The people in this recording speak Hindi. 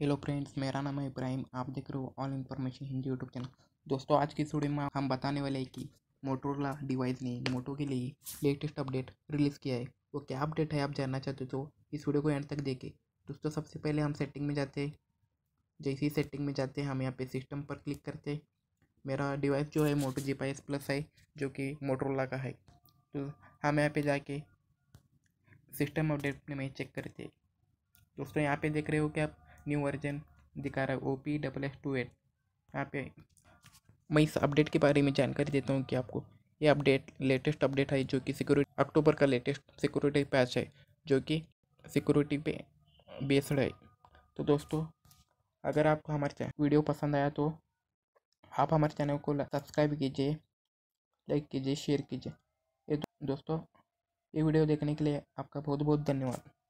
हेलो फ्रेंड्स मेरा नाम है इब्राहिम आप देख रहे हो all information Hindi YouTube channel दोस्तों आज की स्टूडियो में हम बताने वाले हैं कि मोटोरोला डिवाइस ने मोटो के लिए लेटेस्ट अपडेट रिलीज़ किया है वो क्या अपडेट है आप जानना चाहते हो तो इस वीडियो को एंड तक देखें दोस्तों सबसे पहले हम सेटिंग में जाते हैं जैसे ही सेटिंग में जाते हैं हम यहाँ पे सिस्टम पर क्लिक करते मेरा डिवाइस जो है मोटो जी पाइस प्लस है जो कि मोटोरोला का है तो हम यहाँ पर जाके सिस्टम अपडेट में चेक करते दोस्तों यहाँ पे देख रहे हो कि आप न्यू वर्जन दिखा रहा है O P double S two eight यहाँ पे मैं इस अपडेट के बारे में जानकारी देता हूँ कि आपको ये अपडेट लेटेस्ट अपडेट है जो कि सिक्योरिटी अक्टूबर का लेटेस्ट सिक्योरिटी पैच है जो कि सिक्योरिटी पे बेस्ड है तो दोस्तों अगर आपको हमारे वीडियो पसंद आया तो आप हमारे चैनल को सब्सक्राइब कीजिए लाइक कीजिए शेयर कीजिए ये दोस्तों ये वीडियो देखने के लिए आपका बहुत बहुत धन्यवाद